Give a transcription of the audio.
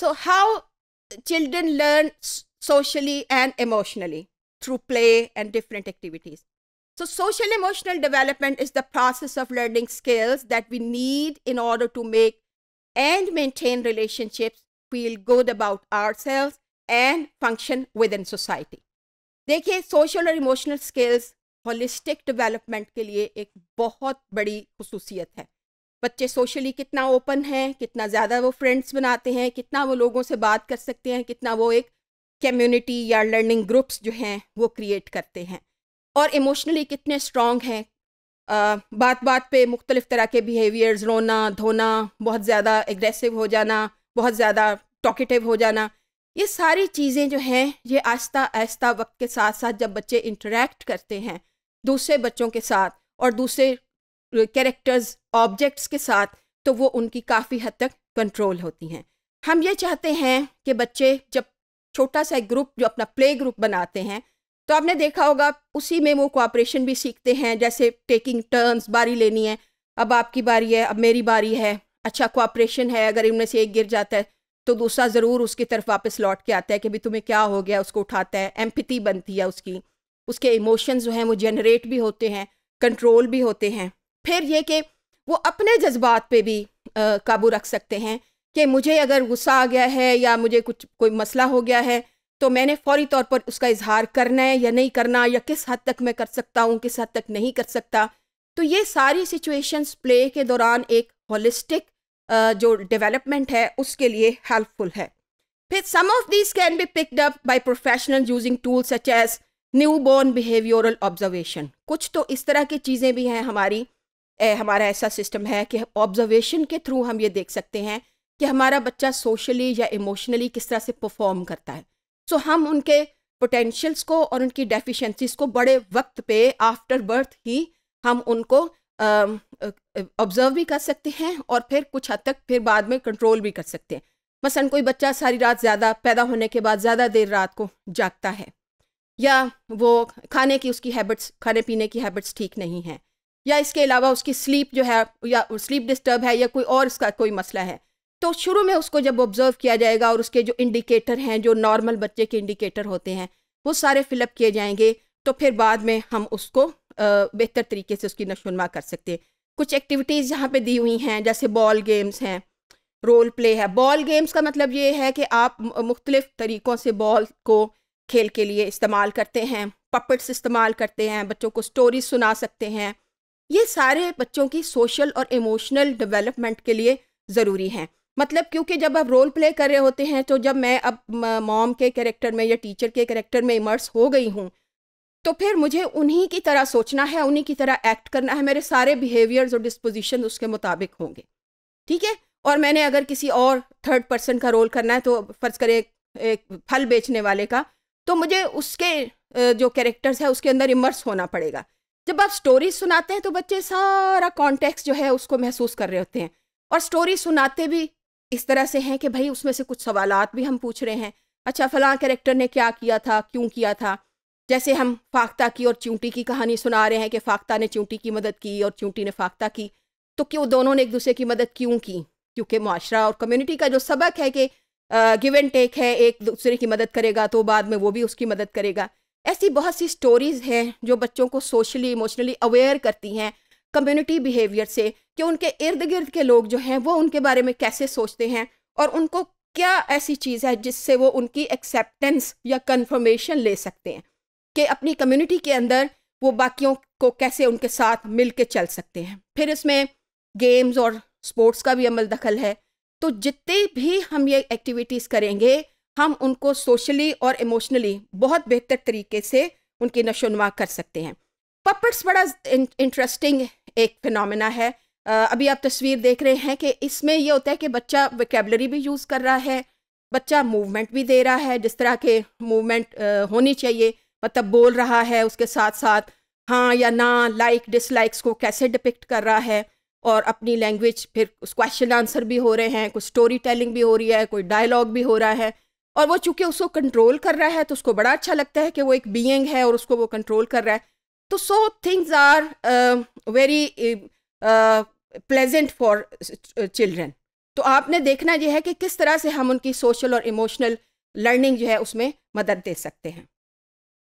So how children learn socially and emotionally through play and different activities. So social emotional development is the process of learning skills that we need in order to make and maintain relationships, feel good about ourselves and function within society. देखिए social और emotional skills holistic development के लिए एक बहुत बड़ी खसूसियत है बच्चे socially कितना ओपन हैं कितना ज़्यादा वो फ्रेंड्स बनाते हैं कितना वो लोगों से बात कर सकते हैं कितना वो एक कम्युनिटी या लर्निंग ग्रुप्स जो हैं वो क्रिएट करते हैं और इमोशनली कितने स्ट्रॉन्ग हैं बात बात पे मुख्तलिफ तरह के बिहेवियर्स रोना धोना बहुत ज़्यादा एग्रेसिव हो जाना बहुत ज़्यादा टॉकेटिव हो जाना ये सारी चीज़ें जो हैं ये आहिस्ता आहिस्ता वक्त के साथ साथ जब बच्चे इंटरेक्ट करते हैं दूसरे बच्चों के साथ और दूसरे कैरेक्टर्स ऑब्जेक्ट्स के साथ तो वो उनकी काफ़ी हद तक कंट्रोल होती हैं हम ये चाहते हैं कि बच्चे जब छोटा सा ग्रुप जो अपना प्ले ग्रुप बनाते हैं तो आपने देखा होगा उसी में वो कोऑपरेशन भी सीखते हैं जैसे टेकिंग टर्न्स बारी लेनी है अब आपकी बारी है अब मेरी बारी है अच्छा कोऑपरेशन है अगर इनमें से एक गिर जाता है तो दूसरा ज़रूर उसकी तरफ वापस लौट के आता है कि भाई तुम्हें क्या हो गया उसको उठाता है एम्पति बनती है उसकी उसके इमोशंस जो हैं वो जनरेट भी होते हैं कंट्रोल भी होते हैं फिर ये कि वो अपने जज्बात पे भी काबू रख सकते हैं कि मुझे अगर गुस्सा आ गया है या मुझे कुछ कोई मसला हो गया है तो मैंने फौरी तौर पर उसका इजहार करना है या नहीं करना या किस हद तक मैं कर सकता हूँ किस हद तक नहीं कर सकता तो ये सारी सिचुएशंस प्ले के दौरान एक होलिस्टिक जो डेवलपमेंट है उसके लिए हेल्पफुल है फिर some of this can be picked up by professional using tool such as newborn behavioural observation कुछ तो इस तरह की चीज़ें भी हैं हमारी ए, हमारा ऐसा सिस्टम है कि ऑब्जर्वेशन के थ्रू हम ये देख सकते हैं कि हमारा बच्चा सोशली या इमोशनली किस तरह से परफॉर्म करता है सो so, हम उनके पोटेंशियल्स को और उनकी डेफिशिएंसीज को बड़े वक्त पे आफ्टर बर्थ ही हम उनको ऑब्जर्व भी कर सकते हैं और फिर कुछ हद तक फिर बाद में कंट्रोल भी कर सकते हैं मसलन कोई बच्चा सारी रात ज़्यादा पैदा होने के बाद ज़्यादा देर रात को जागता है या वो खाने की उसकी हैबिट्स खाने पीने की हैबिट्स ठीक नहीं हैं या इसके अलावा उसकी स्लीप जो है या स्लीप डिस्टर्ब है या कोई और इसका कोई मसला है तो शुरू में उसको जब ऑब्ज़र्व किया जाएगा और उसके जो इंडिकेटर हैं जो नॉर्मल बच्चे के इंडिकेटर होते हैं वो सारे फिलअप किए जाएंगे तो फिर बाद में हम उसको बेहतर तरीके से उसकी नशोनमा कर सकते हैं कुछ एक्टिविटीज़ यहाँ पे दी हुई हैं जैसे बॉल गेम्स हैं रोल प्ले है बॉल गेम्स का मतलब ये है कि आप मुख्तलिफ़ तरीक़ों से बॉल को खेल के लिए इस्तेमाल करते हैं पपट्स इस्तेमाल करते हैं बच्चों को स्टोरी सुना सकते हैं ये सारे बच्चों की सोशल और इमोशनल डेवलपमेंट के लिए ज़रूरी हैं मतलब क्योंकि जब आप रोल प्ले कर रहे होते हैं तो जब मैं अब मॉम के कैरेक्टर में या टीचर के कैरेक्टर में इमर्स हो गई हूँ तो फिर मुझे उन्हीं की तरह सोचना है उन्हीं की तरह एक्ट करना है मेरे सारे बिहेवियर्स और डिस्पोजिशन उसके मुताबिक होंगे ठीक है और मैंने अगर किसी और थर्ड पर्सन का रोल करना है तो फ़र्ज़ करें एक फल बेचने वाले का तो मुझे उसके जो कैरेक्टर्स है उसके अंदर इमर्स होना पड़ेगा जब आप स्टोरी सुनाते हैं तो बच्चे सारा कॉन्टेक्स्ट जो है उसको महसूस कर रहे होते हैं और स्टोरी सुनाते भी इस तरह से हैं कि भाई उसमें से कुछ सवालात भी हम पूछ रहे हैं अच्छा फलां कैरेक्टर ने क्या किया था क्यों किया था जैसे हम फाख्ता की और चूंटी की कहानी सुना रहे हैं कि फाख्ता ने चूंटी की मदद की और चूंटी ने फाख्ता की तो क्यों दोनों ने एक दूसरे की मदद क्यों की क्योंकि माशरा और कम्युनिटी का जो सबक है कि गिव एंड टेक है एक दूसरे की मदद करेगा तो बाद में वो भी उसकी मदद करेगा ऐसी बहुत सी स्टोरीज़ हैं जो बच्चों को सोशली इमोशनली अवेयर करती हैं कम्युनिटी बिहेवियर से कि उनके इर्द गिर्द के लोग जो हैं वो उनके बारे में कैसे सोचते हैं और उनको क्या ऐसी चीज़ है जिससे वो उनकी एक्सेप्टेंस या कन्फर्मेशन ले सकते हैं कि अपनी कम्युनिटी के अंदर वो बाकियों को कैसे उनके साथ मिल के चल सकते हैं फिर इसमें गेम्स और स्पोर्ट्स का भी अमल दखल है तो जितने भी हम ये एक्टिविटीज़ करेंगे हम उनको सोशली और इमोशनली बहुत बेहतर तरीके से उनकी नशोनुमा कर सकते हैं पपट्स बड़ा इंटरेस्टिंग एक फिनमिना है अभी आप तस्वीर देख रहे हैं कि इसमें यह होता है कि बच्चा वेकेबलरी भी यूज़ कर रहा है बच्चा मूवमेंट भी दे रहा है जिस तरह के मूवमेंट होनी चाहिए मतलब बोल रहा है उसके साथ साथ हाँ या ना लाइक डिसलाइक्स को कैसे डिपिक्ट कर रहा है और अपनी लैंग्वेज फिर क्वेश्चन आंसर भी हो रहे हैं कुछ स्टोरी टेलिंग भी हो रही है कोई डायलॉग भी हो रहा है और वो चूंकि उसको कंट्रोल कर रहा है तो उसको बड़ा अच्छा लगता है कि वो एक बीइंग है और उसको वो कंट्रोल कर रहा है तो so things are very pleasant for children तो आपने देखना यह है कि किस तरह से हम उनकी सोशल और इमोशनल लर्निंग जो है उसमें मदद दे सकते हैं